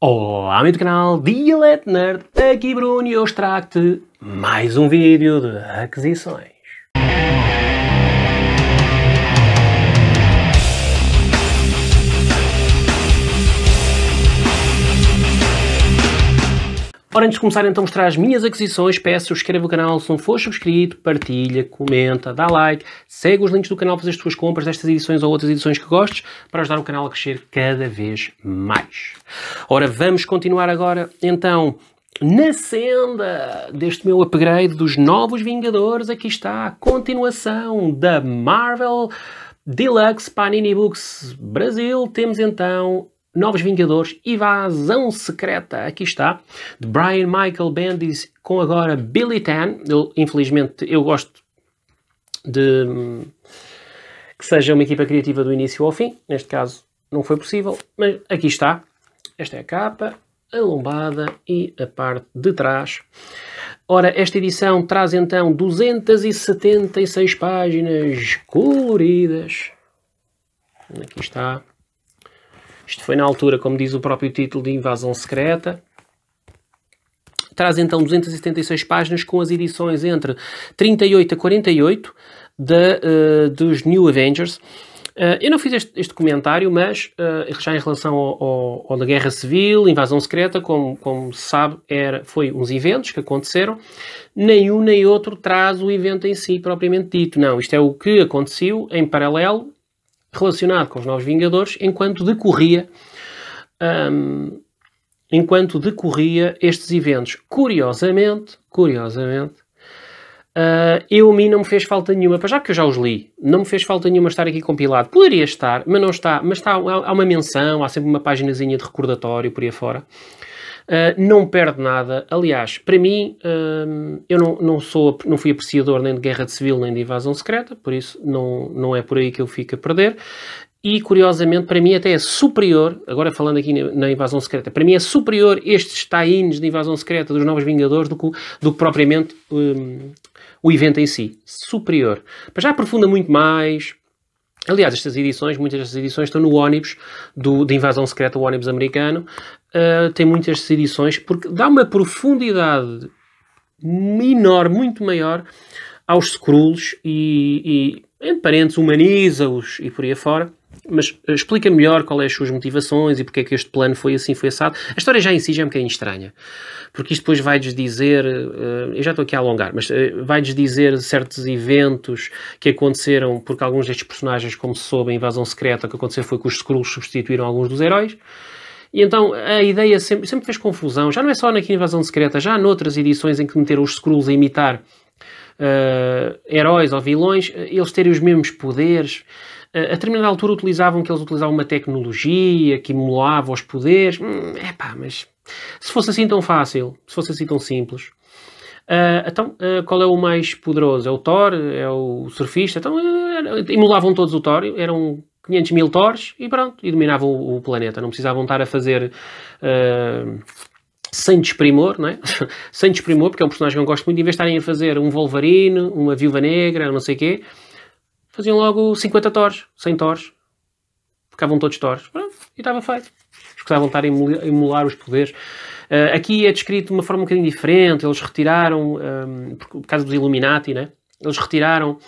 Olá, amigo do canal Dialect Nerd, aqui Bruno e hoje trago-te mais um vídeo de aquisições. Ora, antes de começar então a mostrar as minhas aquisições, peço subscreva o canal se não for subscrito, partilha, comenta, dá like, segue os links do canal para fazer as tuas compras destas edições ou outras edições que gostes para ajudar o canal a crescer cada vez mais. Ora, vamos continuar agora então na senda deste meu upgrade dos Novos Vingadores. Aqui está a continuação da Marvel Deluxe Panini Books Brasil. Temos então Novos Vingadores, Evasão Secreta, aqui está, de Brian Michael Bendis, com agora Billy Tan. Eu, infelizmente, eu gosto de que seja uma equipa criativa do início ao fim. Neste caso, não foi possível, mas aqui está. Esta é a capa, a lombada e a parte de trás. Ora, esta edição traz então 276 páginas coloridas. Aqui está. Isto foi na altura, como diz o próprio título, de Invasão Secreta. Traz então 276 páginas com as edições entre 38 a 48 de, uh, dos New Avengers. Uh, eu não fiz este, este comentário, mas uh, já em relação ao, ao, ao, da Guerra Civil, Invasão Secreta, como, como se sabe, era, foi uns eventos que aconteceram. nenhum nem outro traz o evento em si propriamente dito. Não, isto é o que aconteceu em paralelo relacionado com os Novos Vingadores enquanto decorria um, enquanto decorria estes eventos. Curiosamente, curiosamente, uh, eu a mim não me fez falta nenhuma, para já que eu já os li, não me fez falta nenhuma estar aqui compilado. Poderia estar, mas não está, mas está, há, há uma menção, há sempre uma paginazinha de recordatório por aí fora. Ah, não perde nada. Aliás, para mim, uh, eu não, não, sou, não fui apreciador nem de guerra de civil nem de invasão secreta, por isso não, não é por aí que eu fico a perder. E curiosamente, para mim, até é superior. Agora, falando aqui na, na invasão secreta, para mim é superior estes tie-ins de invasão secreta dos Novos Vingadores do que, do que propriamente um, o evento em si. Superior. Mas já aprofunda muito mais Aliás, estas edições, muitas destas edições estão no ônibus do, de invasão secreta, o ônibus americano. Uh, tem muitas destas edições porque dá uma profundidade menor, muito maior, aos Skrulls e, e entre parênteses, humaniza-os e por aí afora mas eh, explica melhor qual é as suas motivações e porque é que este plano foi assim, foi assado. A história já em si já é um bocadinho estranha, porque isto depois vai-lhes dizer, eh, eu já estou aqui a alongar, mas eh, vai-lhes dizer certos eventos que aconteceram, porque alguns destes personagens, como se soube, a invasão secreta, o que aconteceu foi que os Skrulls substituíram alguns dos heróis, e então a ideia sempre, sempre fez confusão, já não é só na Invasão Secreta, já noutras edições em que meteram os Skrulls a imitar uh, heróis ou vilões, eles terem os mesmos poderes a determinada altura utilizavam que eles utilizavam uma tecnologia que emulava os poderes. Hum, epá, mas se fosse assim tão fácil, se fosse assim tão simples. Uh, então, uh, qual é o mais poderoso? É o Thor? É o surfista? Então, uh, emulavam todos o Thor, eram 500 mil Thors e pronto, e dominavam o, o planeta. Não precisavam estar a fazer ah, sem desprimor, não é? sem desprimor, porque é um personagem que eu gosto muito, em vez de estarem a fazer um Wolverine, uma Viúva Negra, não sei o quê, faziam logo 50 tors, 100 tors. Ficavam todos tors. Pronto, e estava feito. Escusavam estar a emular, a emular os poderes. Uh, aqui é descrito de uma forma um bocadinho diferente. Eles retiraram, um, ehm, por, causa dos Illuminati, né? Eles retiraram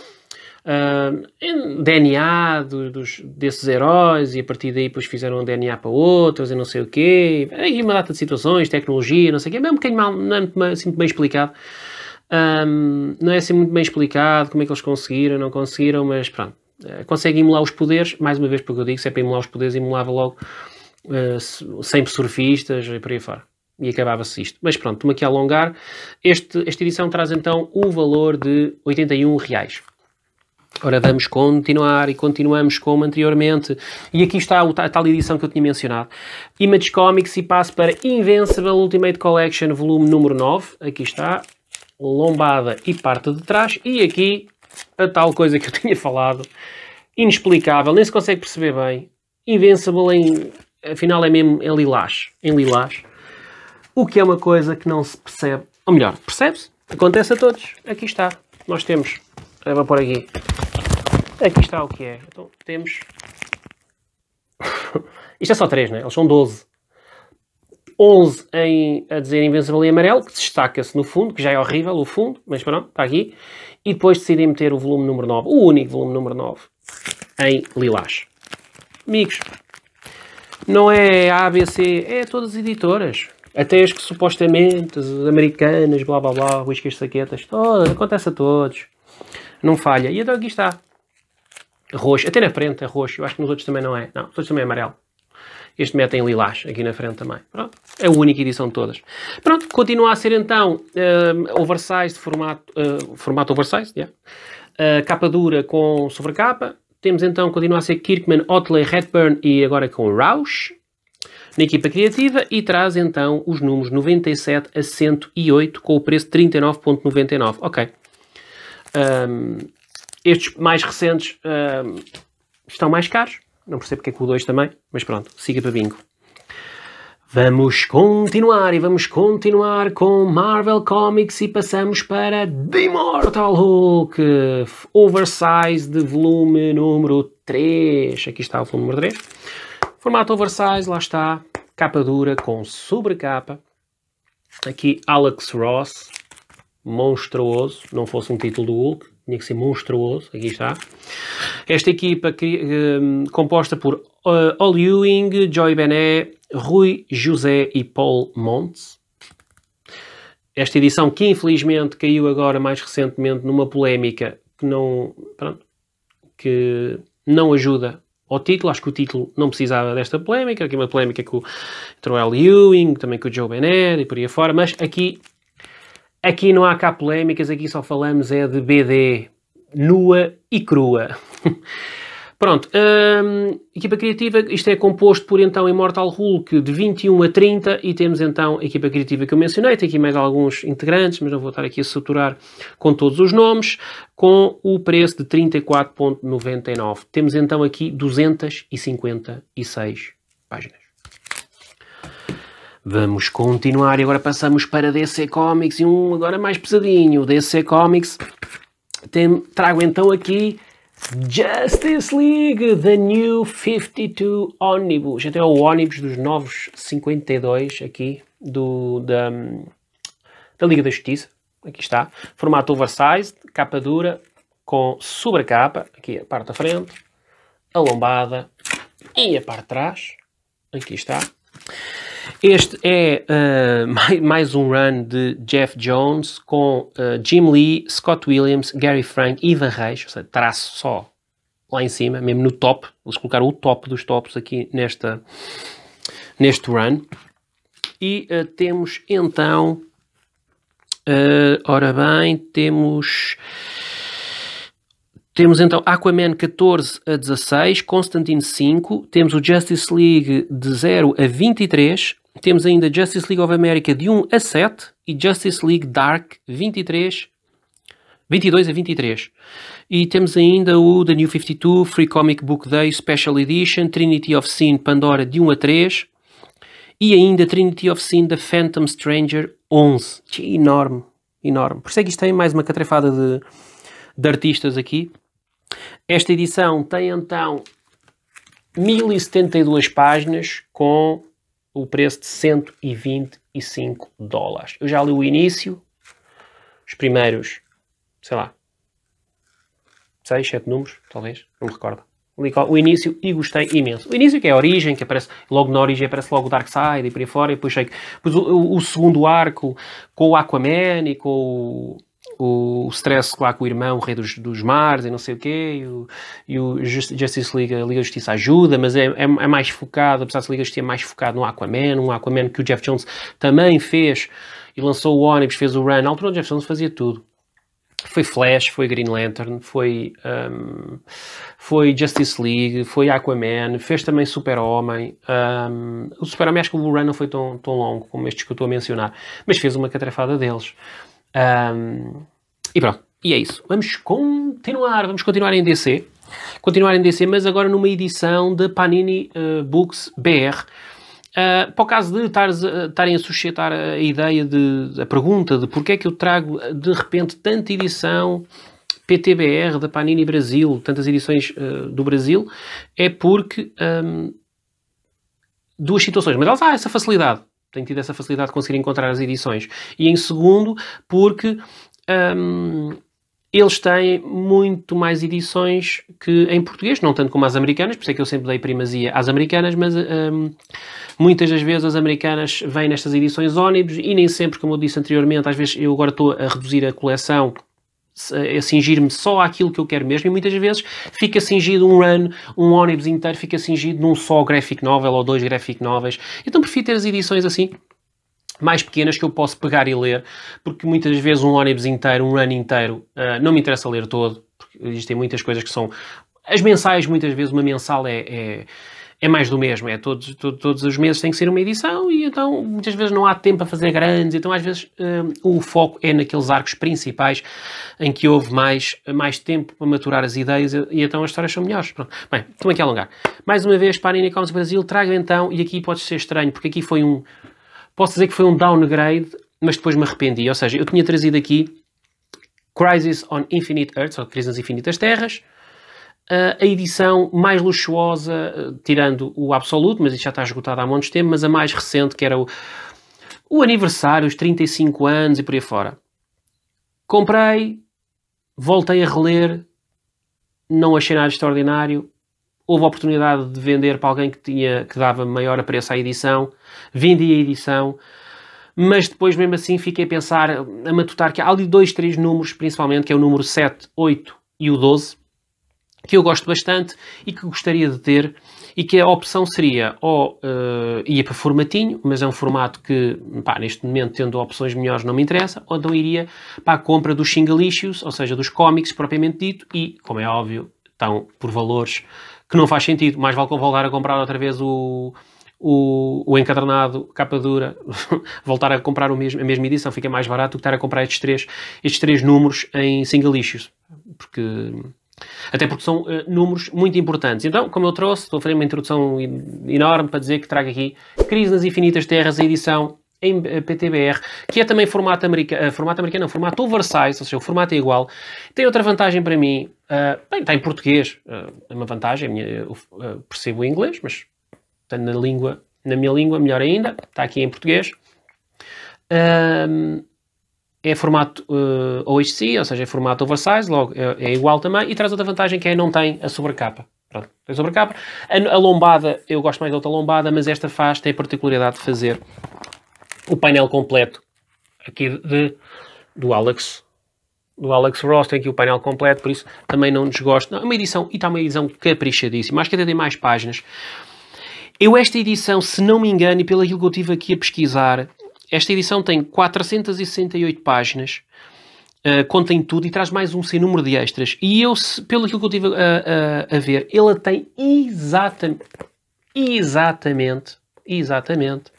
ehm, DNA do, dos, desses heróis e a partir daí depois fizeram DNA para outros e não sei o quê. Aí uma data de situações, tecnologia, não sei o quê. É um bocadinho mal, não é muito, assim, bem explicado. Um, não é assim muito bem explicado como é que eles conseguiram, não conseguiram, mas pronto. Uh, consegue emular os poderes, mais uma vez, porque eu digo, se é para emular os poderes, emulava logo uh, eh, sempre surfistas e por aí fora. E acabava-se isto. Mas pronto, estou-me aqui a alongar. Este, esta edição traz então o valor de 81 reais. Ora, vamos continuar e continuamos como anteriormente. E aqui está a tal edição que eu tinha mencionado. Image Comics e passo para Invincible Ultimate Collection, volume número 9. Aqui está lombada e parte de trás. E aqui a tal coisa que eu tinha falado, inexplicável, nem se consegue perceber bem. Invincible em, afinal é mesmo em lilás, em lilás. O que é uma coisa que não se percebe, ou melhor, percebe-se, acontece a todos. Aqui está, nós temos, Leva por aqui, aqui está o que é. Então temos, isto é só 3, né? eles são 12. 11 em, a dizer Invencível e amarelo, que destaca-se no fundo, que já é horrível o fundo, mas pronto, está aqui. E depois decidem meter o volume número 9, o único volume número 9, em lilás. Amigos, não é a ABC, é todas as editoras. Até as que supostamente, as americanas, blá blá blá, whiskas, saquetas, todas, acontece a todos. Não falha. E então aqui está. Roxo, até na frente é roxo, eu acho que nos outros também não é. Não, nos outros também é amarelo. Este mete em lilás aqui na frente também. Pronto. É a única edição de todas. Pronto, continua a ser então um, eh, oversized, formato, uh, formato oversized, yeah. uh, capa dura com sobrecapa. Temos então, continua a ser Kirkman, Otley, Redburn e agora com Rausch na equipa criativa e traz então os números 97 a 108 com o preço 39.99. Ok. Um, ehm, estes mais recentes um, ehm, estão mais caros, não percebo porque é que o 2 também, mas pronto, siga para bingo. Vamos continuar e vamos continuar com Marvel Comics e passamos para The Immortal Hulk Oversize de volume número 3. Aqui está o volume número 3. Formato oversize, lá está. Capa dura com sobrecapa. Aqui Alex Ross, monstruoso, não fosse um título do Hulk tinha que ser monstruoso, aqui está. Esta equipa um, ehm, composta por uh, eh, Ol Ewing, Joy Benet, Rui José e Paul Montes. Esta edição que infelizmente caiu agora mais recentemente numa polémica que não, pronto, que não ajuda ao título. Acho que o título não precisava desta polémica, aqui é uma polémica com o Troel Ewing, também com o Joe Benet e por aí afora, mas aqui Aqui não há cá polémicas, aqui só falamos é de BD nua e crua. Pronto, hum, equipa criativa, isto é composto por então Immortal Hulk de 21 a 30 e temos então a equipa criativa que eu mencionei, tem aqui mais alguns integrantes, mas não vou estar aqui a saturar com todos os nomes, com o preço de 34.99. Temos então aqui 256 páginas. Vamos continuar e agora passamos para DC Comics e um agora mais pesadinho. DC Comics, tem, trago então aqui Justice League The New 52 Omnibus. Então é o ônibus dos novos 52 aqui do, da, da Liga da Justiça. Aqui está. Formato oversized, capa dura, com sobrecapa, aqui a parte da frente, a lombada e a parte de trás. Aqui está. Este é uh, mais um run de Jeff Jones com uh, Jim Lee, Scott Williams, Gary Frank, Ivan Reis, ou seja, traço só lá em cima, mesmo no top. Eles colocaram o top dos tops aqui nesta, neste run. E uh, temos então, ora bem, temos temos então Aquaman 14 a 16, Constantine 5, temos o Justice League de 0 a 23, temos ainda Justice League of America de 1 a 7 e Justice League Dark 23 22 a 23. E temos ainda o The New 52, Free Comic Book Day Special Edition, Trinity of Sin Pandora de 1 a 3 e ainda Trinity of Sin The Phantom Stranger 11. Que enorme, enorme. Por isso é que isto tem mais uma catrefada de, de artistas aqui. Esta edição tem então 1072 páginas com o preço de 125 dólares. Eu já li o início, os primeiros, sei lá, 6, 7 números, talvez, não me recordo. Li o início e gostei imenso. O início que é a origem, que aparece logo na origem, aparece logo o Dark Side e por aí fora, e depois, sei, depois o, o, o segundo arco com o Aquaman e com o o, o stress lá com o irmão, o rei dos, dos mares e não sei o quê, e o, e o Justice League, a Liga Justiça ajuda, mas é, é, é, mais focado, apesar de a Liga Justiça é mais focado no Aquaman, um Aquaman que o Jeff Jones também fez, e lançou o ônibus, fez o run, na altura o Jeff Jones fazia tudo. Foi Flash, foi Green Lantern, foi, um, foi Justice League, foi Aquaman, fez também Super-Homem. Um, o Super-Homem acho que o run não foi tão, tão longo como estes que eu estou a mencionar, mas fez uma catrafada deles. Um, e pronto, e é isso. Vamos continuar, vamos continuar em DC. Continuar em DC, mas agora numa edição da Panini uh, Books BR. Uh, ah, para o caso de estarem eh, a suscitar a ideia de a pergunta de porque é que eu trago eh, de repente tanta edição PTBR da Panini Brasil, tantas edições uh, do Brasil, é porque um, duas situações, mas elas há essa facilidade tenho tido essa facilidade de conseguir encontrar as edições. E em segundo, porque um, eles têm muito mais edições que em português, não tanto como as americanas, por isso é que eu sempre dei primazia às americanas, mas um, muitas das vezes as americanas vêm nestas edições ônibus e nem sempre, como eu disse anteriormente, às vezes eu agora estou a reduzir a coleção eh, a cingir-me só àquilo que eu quero mesmo e muitas vezes fica cingido um run, um ônibus inteiro fica cingido num só graphic novel ou dois graphic novels. Então prefiro ter as edições assim mais pequenas que eu posso pegar e ler, porque muitas vezes um ônibus inteiro, um run inteiro, uh, não me interessa ler todo, porque existem muitas coisas que são... As mensais, muitas vezes, uma mensal é, é é mais do mesmo, é todos, todos os meses tem que ser uma edição e então muitas vezes não há tempo a fazer grandes, então às vezes um, o foco é naqueles arcos principais em que houve mais, mais tempo para maturar as ideias e, e então as histórias são melhores. Pronto. Bem, estou aqui a alongar. Mais uma vez, para a Comics Brasil, trago então, e aqui pode ser estranho, porque aqui foi um, posso dizer que foi um downgrade, mas depois me arrependi, ou seja, eu tinha trazido aqui Crisis on Infinite Earths, ou Crisis nas Infinitas Terras, a edição mais luxuosa, eh, tirando o absoluto, mas isto já está esgotado há muitos tempos mas a mais recente, que era o, o aniversário, os 35 anos e por aí fora. Comprei, voltei a reler, não achei nada extraordinário. Houve a oportunidade de vender para alguém que, tinha, que dava maior apreço à edição, vendi a edição, mas depois, mesmo assim, fiquei a pensar, a matutar que há ali dois, três números, principalmente, que é o número 7, 8 e o 12, que eu gosto bastante e que gostaria de ter e que a opção seria ou uh, ia para formatinho, mas é um formato que, pá, neste momento, tendo opções melhores, não me interessa, ou então iria para a compra dos single issues, ou seja, dos cómics propriamente dito, e, como é óbvio, estão por valores que não faz sentido. Mais vale voltar a comprar outra vez o, o, o encadernado, capa dura, voltar a comprar o mesmo, a mesma edição, fica mais barato do que estar a comprar estes três, estes três números em single issues, porque até porque são uh, números muito importantes. Então, como eu trouxe, estou a fazer uma introdução enorme para dizer que trago aqui Crise nas Infinitas Terras, a edição em eh, PTBR, que é também formato, america, eh, formato americano, não, formato oversize, ou seja, o formato é igual. Tem outra vantagem para mim, uh, bem, está em português, uh, é uma vantagem, eu percebo o inglês, mas está na língua, na minha língua, melhor ainda, está aqui em português é formato uh, eh, OHC, ou seja, é formato oversize, logo é, é, igual também, e traz outra vantagem que é não tem a sobrecapa. Pronto, tem sobrecapa. A, a lombada, eu gosto mais da outra lombada, mas esta faz, tem a particularidade de fazer o painel completo aqui de, de do Alex do Alex Ross, tem aqui o painel completo, por isso também não desgosto. Não, é uma edição, e está uma edição caprichadíssima, acho que até tem mais páginas. Eu esta edição, se não me engano, e pelo que eu estive aqui a pesquisar, esta edição tem 468 páginas, uh, contém tudo e traz mais um sem número de extras. E eu, pelo que eu estive a, eh, a, eh, a, ver, ela tem exatamente, exatamente, exatamente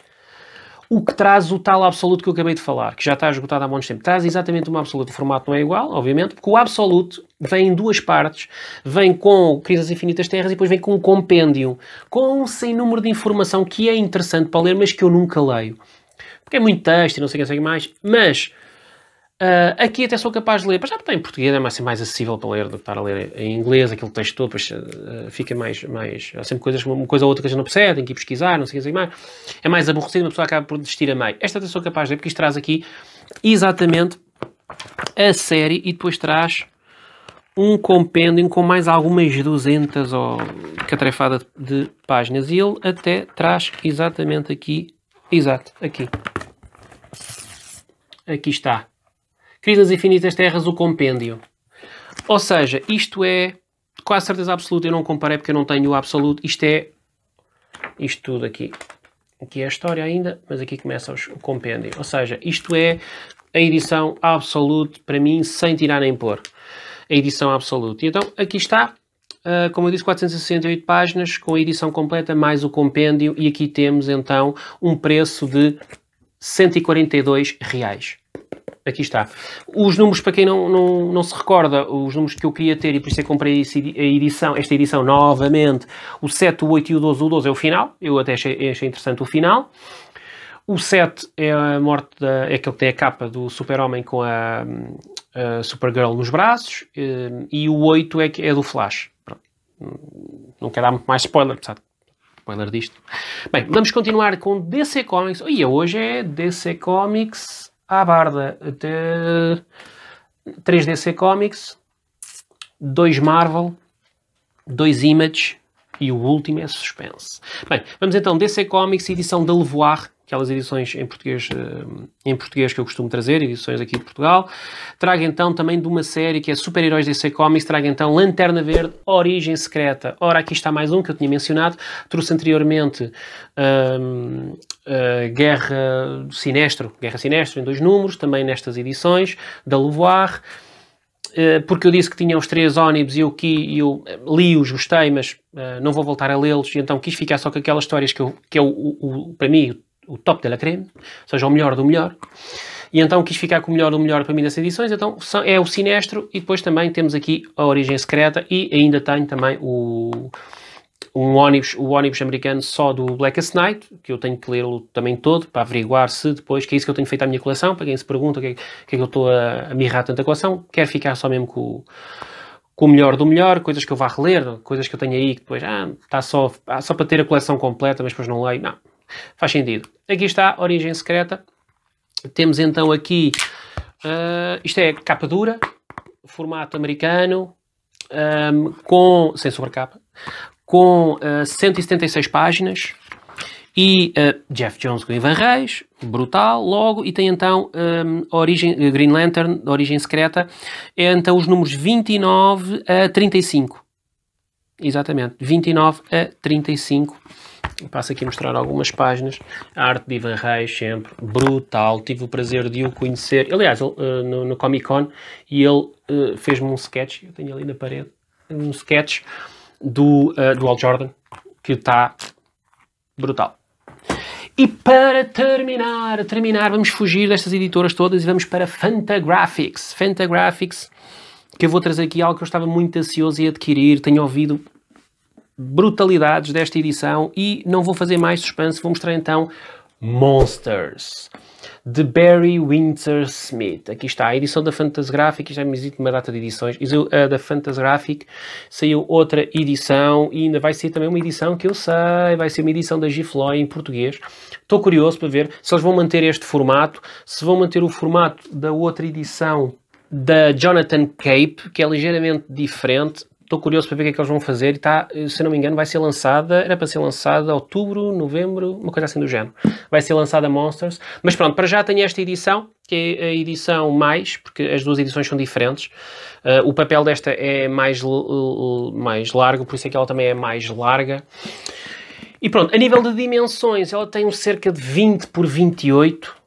o que traz o tal absoluto que eu acabei de falar, que já está esgotado há muito tempo. Traz exatamente um absoluto. O formato não é igual, obviamente, porque o absoluto vem em duas partes. Vem com Crises Infinitas Terras e depois vem com um compêndio, com um sem número de informação que é interessante para ler, mas que eu nunca leio porque é muito texto e não sei o que, sei que mais, mas uh, aqui até sou capaz de ler, mas já está em português, é mais, assim, mais acessível para ler do que estar a ler em inglês, aquele texto todo, pois, uh, fica mais, mais, há sempre coisas, uma coisa ou outra que a gente não percebe, tem que ir pesquisar, não sei o que, sei que mais, é mais aborrecido, uma pessoa acaba por desistir a meio. Esta até sou capaz de ler, porque isto traz aqui exatamente a série e depois traz um compêndio com mais algumas duzentas ou catrefada de páginas. E ele até traz exatamente aqui, exato, aqui. Aqui está. Crise das Infinitas Terras, o compêndio. Ou seja, isto é quase certeza absoluta. Eu não comparei porque eu não tenho o absoluto. Isto é isto tudo aqui. Aqui é a história ainda, mas aqui começa o compêndio. Ou seja, isto é a edição absoluta para mim, sem tirar nem pôr. A edição absoluta. E então, aqui está, uh, como eu disse, 468 páginas, com a edição completa, mais o compêndio. E aqui temos, então, um preço de 142 reais. Aqui está. Os números, para quem não, não, não se recorda, os números que eu queria ter e por isso eu é que comprei a edição, esta edição novamente, o 7, o 8 e o 12. O 12 é o final, eu até achei, achei interessante o final. O 7 é a morte, da, é aquele que tem a capa do Super-Homem com a, a, Supergirl nos braços. Eh, e o 8 é, é do Flash. Pronto. Não quero dar muito mais spoiler, apesar de spoiler disto. Bem, vamos continuar com DC Comics. E hoje é DC Comics à barda. Até 3 DC Comics, 2 Marvel, 2 Image e o último é Suspense. Bem, vamos então DC Comics, edição da Levoir, aquelas edições em português, eh, em português que eu costumo trazer, edições aqui de Portugal. Trago então também de uma série que é Super-Heróis DC Comics, trago então Lanterna Verde, Origem Secreta. Ora, aqui está mais um que eu tinha mencionado, trouxe anteriormente um, ehm, uh, eh, Guerra Sinestro, Guerra Sinestro em dois números, também nestas edições, da Louvoir. Eh, porque eu disse que tinha os três ônibus e eu, que, eu li-os, gostei, mas uh, não vou voltar a lê-los, e então quis ficar só com aquelas histórias que, eu, que é, o, o, o para mim, o top de la creme, ou seja, o melhor do melhor. E então quis ficar com o melhor do melhor para mim nessas edições, então é o Sinestro e depois também temos aqui a Origem Secreta e ainda tenho também o um ônibus, o ônibus americano só do Blackest Night, que eu tenho que lê-lo também todo para averiguar se depois, que é isso que eu tenho feito à minha coleção, para quem se pergunta o que, é, que, é que eu estou a, a mirrar tanta coleção, quero ficar só mesmo com, com o melhor do melhor, coisas que eu vá reler, coisas que eu tenho aí que depois, ah, está só, ah, só para ter a coleção completa, mas depois não leio, não. Faz sentido. Aqui está, origem secreta. Temos então aqui, uh, isto é capa dura, formato americano, um, com, sem sobrecapa, com uh, ah, 176 páginas. E uh, Jeff Jones com Ivan Reis, brutal, logo, e tem então um, origem, Green Lantern, origem secreta, é então os números 29 a 35. Exatamente, 29 a 35 passo aqui a mostrar algumas páginas. A arte de Ivan Reis, sempre brutal. Tive o prazer de o conhecer. Aliás, ele, eh, no, no, Comic Con, e ele uh, fez-me um sketch. Eu tenho ali na parede um sketch do, uh, do Al Jordan, que está brutal. E para terminar, terminar, vamos fugir destas editoras todas e vamos para Fantagraphics. Fantagraphics, que eu vou trazer aqui algo que eu estava muito ansioso em adquirir. Tenho ouvido brutalidades desta edição e não vou fazer mais suspense, vou mostrar então Monsters de Barry Windsor Smith. Aqui está a edição da Fantasgraphic, já é me existe uma data de edições. A eh, da Fantasgraphic saiu outra edição e ainda vai sair também uma edição que eu sei, vai ser uma edição da Gifloy em português. Estou curioso para ver se eles vão manter este formato, se vão manter o formato da outra edição da Jonathan Cape, que é ligeiramente diferente, Estou curioso para ver o que é que eles vão fazer. E tá, se não me engano, vai ser lançada. Era para ser lançada outubro, novembro, uma coisa assim do género. Vai ser lançada Monsters. Mas pronto, para já tenho esta edição, que é a edição mais, porque as duas edições são diferentes. Uh, o papel desta é mais, mais largo, por isso é que ela também é mais larga. E pronto, a nível de dimensões, ela tem um cerca de 20 por 28.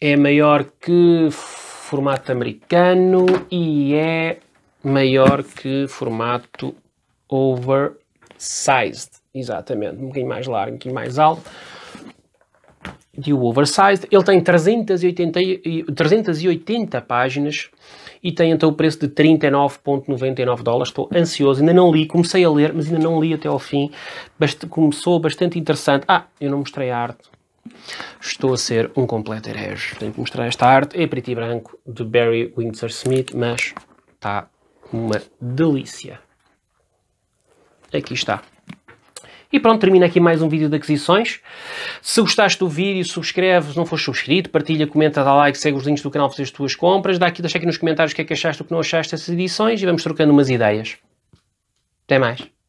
É maior que formato americano e é maior que formato oversized. Exatamente, um bocadinho mais largo, um bocadinho mais alto. E o oversized, ele tem 380, 380 páginas e tem então o preço de 39,99 dólares. Estou ansioso, ainda não li, comecei a ler, mas ainda não li até ao fim. Bast começou bastante interessante. Ah, eu não mostrei a arte. Estou a ser um completo herege. Tenho que mostrar esta arte, é preto e branco, de Barry Windsor Smith, mas está uma delícia. Aqui está. E pronto, termina aqui mais um vídeo de aquisições. Se gostaste do vídeo, subscreve, se não fores subscrito, partilha, comenta, dá like, segue os links do canal para fazer as tuas compras, dá aqui, deixa aqui nos comentários o que é que achaste, o que não achaste dessas edições e vamos trocando umas ideias. Até mais.